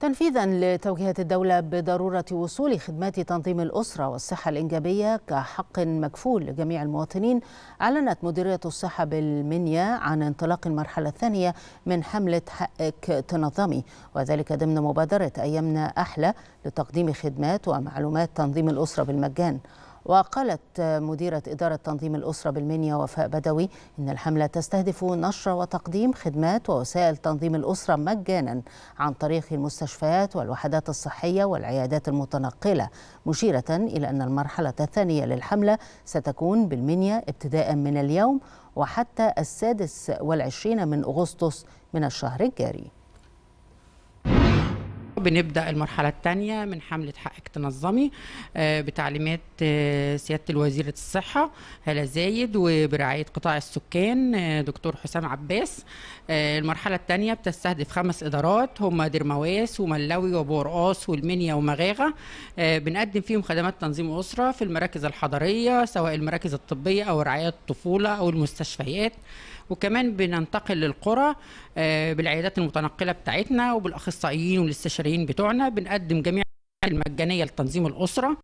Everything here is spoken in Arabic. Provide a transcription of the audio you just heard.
تنفيذا لتوجيهات الدولة بضرورة وصول خدمات تنظيم الأسرة والصحة الإنجابية كحق مكفول لجميع المواطنين أعلنت مديرية الصحة بالمنيا عن انطلاق المرحلة الثانية من حملة حقك تنظمي وذلك ضمن مبادرة أيامنا أحلى لتقديم خدمات ومعلومات تنظيم الأسرة بالمجان وقالت مديرة إدارة تنظيم الأسرة بالمنيا وفاء بدوي إن الحملة تستهدف نشر وتقديم خدمات ووسائل تنظيم الأسرة مجانا عن طريق المستشفيات والوحدات الصحية والعيادات المتنقلة مشيرة إلى أن المرحلة الثانية للحملة ستكون بالمنيا ابتداء من اليوم وحتى السادس والعشرين من أغسطس من الشهر الجاري بنبدا المرحله الثانيه من حمله حقك تنظمي آه، بتعليمات آه، سياده الوزيره الصحه هلا زايد وبرعايه قطاع السكان آه، دكتور حسام عباس المرحله الثانيه بتستهدف خمس ادارات هم دير مواس وملوي وبورقاص والمنيا ومغاغه بنقدم فيهم خدمات تنظيم اسره في المراكز الحضريه سواء المراكز الطبيه او رعايه الطفوله او المستشفيات وكمان بننتقل للقرى بالعيادات المتنقله بتاعتنا وبالاخصائيين والاستشاريين المتابعين بتوعنا بنقدم جميع المجانيه لتنظيم الاسره